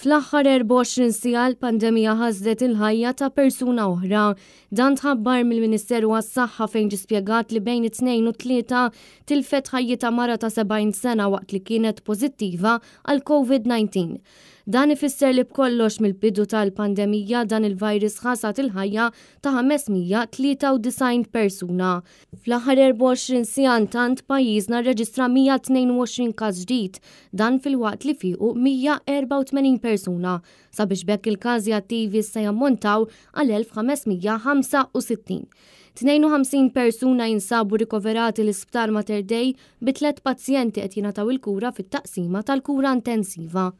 Fl-aħħar 24 sija l-pandemija ħazdet il-ħajja ta' persuna oħra. Dan tħabbar mill-Ministeru għas-Saħħa fejn ġispjegat li bejn it-tnejn u tlieta tilfet ħajjita mara ta' 70 sena waqt li kienet pożittiva għal COVID-19. Dan ifisser li bkollox mill-bidu tal-pandemija dan il-virus ħasat il-ħajja ta' 593 persuna. Fl-aħħar 24 sijan tant pajjiżna rreġistra 122 każ ġdid, dan fil-waqt li fiqu 184 persuna. Sabiex bekk il-każi attivi se jammontaw għal 1565. 52 persuna jinsabu rikoverati l-isptar Mater Dei bi tlet pazjenti qed jingħataw il-kura fit-taqsima tal-kura intensiva.